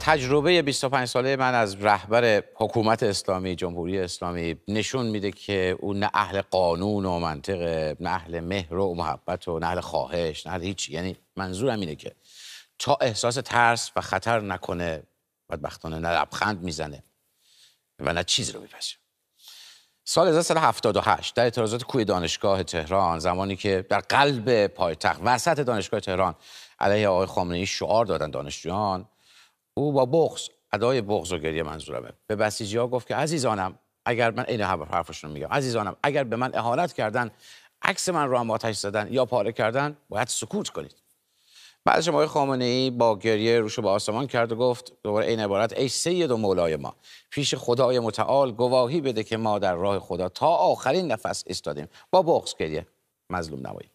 تجربه 25 ساله من از رهبر حکومت اسلامی جمهوری اسلامی نشون میده که اون نه اهل قانون و منطق نه اهل مهر و محبت و نه اهل خواهش نه اهل هیچ یعنی منظورم اینه که تا احساس ترس و خطر نکنه بدبختانه نه لبخند میزنه و نه چیز رو میپذیره سال 1978 در اعتراضات کوی دانشگاه تهران زمانی که در قلب پایتخت وسط دانشگاه تهران علیه آقای خامنه‌ای شعار دادن دانشجویان او با بغز ادای بغض و گریه منظورمه به بسیجی ها گفت که عزیزانم اگر من این حرفشون میگم عزیزانم اگر به من اهانت کردن عکس من رو هم آتش زدن یا پاره کردن باید سکوت کنید بعدش آقای خامنه ای با گریه روشو به آسمان کرد و گفت دوباره این عبارت ای سید و مولای ما پیش خدای متعال گواهی بده که ما در راه خدا تا آخرین نفس ایستادیم با بغز گریه مظلوم نماییم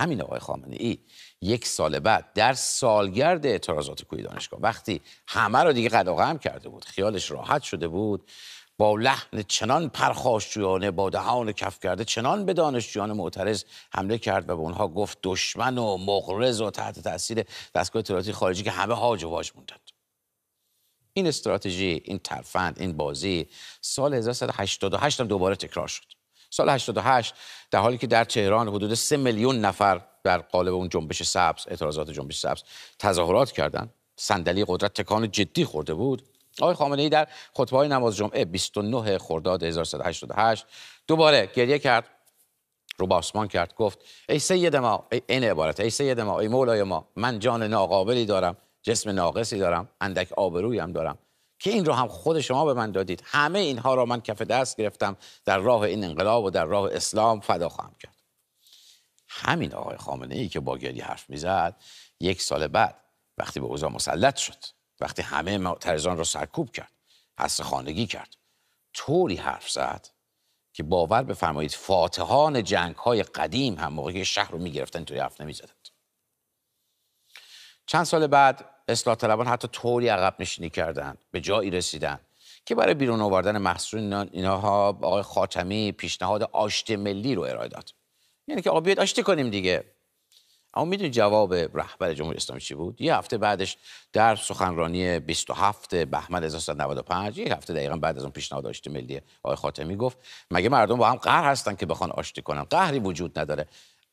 همین آقای خامنه ای یک سال بعد در سالگرد اعتراضات کوی دانشگاه وقتی همه رو دیگه قداغم کرده بود خیالش راحت شده بود با لحن چنان پرخاشجویانه با دهان کف کرده چنان به دانشجویان معترض حمله کرد و به اونها گفت دشمن و مغرض و تحت تاثیر دستگاه اطلاعاتی خارجی که همه هاج و واج موندند این استراتژی این ترفند این بازی سال 1988 هم دوباره تکرار شد سال 88 در حالی که در تهران حدود 3 میلیون نفر در قالب اون جنبش سبز اعتراضات جنبش سبز تظاهرات کردند صندلی قدرت تکان جدی خورده بود آقای خامنه ای در خطبه های نماز جمعه 29 خرداد 1388 دوباره گریه کرد رو به آسمان کرد گفت ای سید ما ای این عبارت ای سید ما ای مولای ما من جان ناقابلی دارم جسم ناقصی دارم اندک آبرویم دارم که این رو هم خود شما به من دادید همه اینها را من کف دست گرفتم در راه این انقلاب و در راه اسلام فدا خواهم کرد همین آقای خامنه ای که با گری حرف میزد یک سال بعد وقتی به اوضاع مسلط شد وقتی همه معترضان را سرکوب کرد حس خانگی کرد طوری حرف زد که باور بفرمایید فاتحان جنگ های قدیم هم موقعی شهر رو میگرفتن توی حرف نمیزدند چند سال بعد اصلاح طلبان حتی طوری عقب نشینی کردن به جایی رسیدن که برای بیرون آوردن محصول اینها آقای خاتمی پیشنهاد آشت ملی رو ارائه داد یعنی که آقا بیاد آشتی کنیم دیگه اما میدونی جواب رهبر جمهوری اسلامی چی بود یه هفته بعدش در سخنرانی 27 بهمن 1995 یه هفته دقیقا بعد از اون پیشنهاد آشتی ملی آقای خاتمی گفت مگه مردم با هم قهر هستن که بخوان آشتی کنن قهری وجود نداره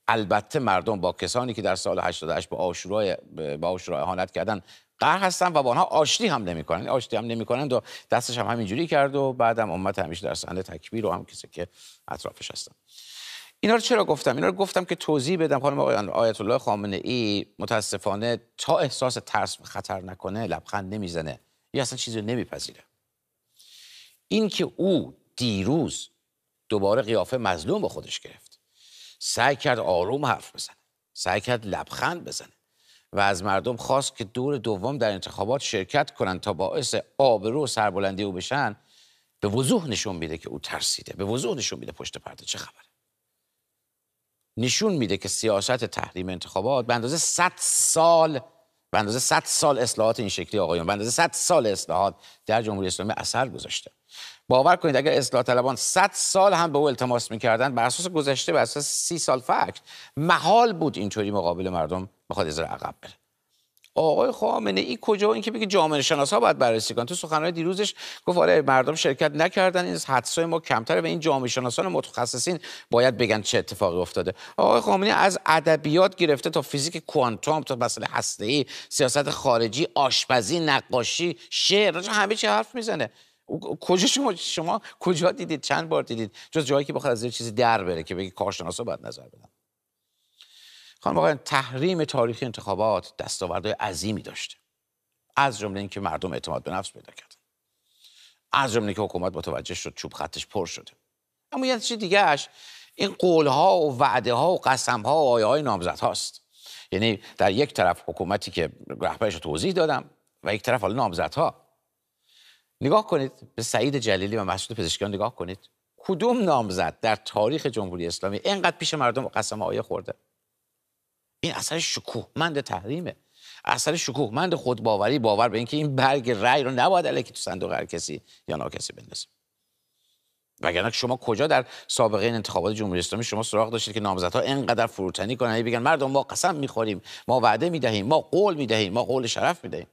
البته مردم با کسانی که در سال 88 به آشورای به آشورا اهانت کردن قهر هستن و با آنها آشتی هم نمیکنن آشتی هم نمیکنن و دستش هم همینجوری کرد و بعدم هم امت همیشه در صحنه تکبیر و هم کسی که اطرافش هستن اینا رو چرا گفتم اینا رو گفتم که توضیح بدم خانم آقای آیت الله خامنه ای متاسفانه تا احساس ترس و خطر نکنه لبخند نمیزنه یا اصلا چیزی نمیپذیره این او دیروز دوباره قیافه مظلوم به خودش گرفت سعی کرد آروم حرف بزنه سعی کرد لبخند بزنه و از مردم خواست که دور دوم در انتخابات شرکت کنند تا باعث آبرو و سربلندی او بشن به وضوح نشون میده که او ترسیده به وضوح نشون میده پشت پرده چه خبره نشون میده که سیاست تحریم انتخابات به اندازه 100 سال به اندازه 100 سال اصلاحات این شکلی آقایون به اندازه 100 سال اصلاحات در جمهوری اسلامی اثر گذاشته باور کنید اگر اصلاح طلبان 100 سال هم به او التماس میکردن بر اساس گذشته بر اساس سی سال فکر محال بود اینطوری مقابل مردم بخواد از عقب بره آقای خامنه ای کجا اینکه بگه جامعه شناس ها باید بررسی کن تو سخنرانی دیروزش گفت آره مردم شرکت نکردن این حدسای ما کمتره و این جامعه شناسان متخصصین باید بگن چه اتفاقی افتاده آقای خامنه از ادبیات گرفته تا فیزیک کوانتوم تا مسئله هسته ای سیاست خارجی آشپزی نقاشی شعر همه چی حرف میزنه کجا شما شما کجا دیدید چند بار دیدید جز جایی که بخواد از یه چیزی در بره که بگی کارشناسا باید نظر بدن خانم آقایان تحریم تاریخ انتخابات دستاوردهای عظیمی داشته از جمله اینکه مردم اعتماد به نفس پیدا کردن از جمله اینکه حکومت متوجه شد چوب خطش پر شده اما یه چیز دیگهش این قول ها و وعده ها و قسم ها و آیه های نامزد هاست یعنی در یک طرف حکومتی که رهبرش توضیح دادم و یک طرف حالا نامزدها نگاه کنید به سعید جلیلی و مسعود پزشکیان نگاه کنید کدوم نامزد در تاریخ جمهوری اسلامی اینقدر پیش مردم قسم آیه خورده این اثر شکوهمند تحریمه اثر شکوهمند خودباوری باور به اینکه این برگ رأی رو نباید که تو صندوق هر کسی یا ناکسی بندازه وگرنه شما کجا در سابقه این انتخابات جمهوری اسلامی شما سراغ داشتید که نامزدها اینقدر فروتنی کنن بگن مردم ما قسم میخوریم ما وعده میدهیم ما قول میدهیم ما قول شرف میدهیم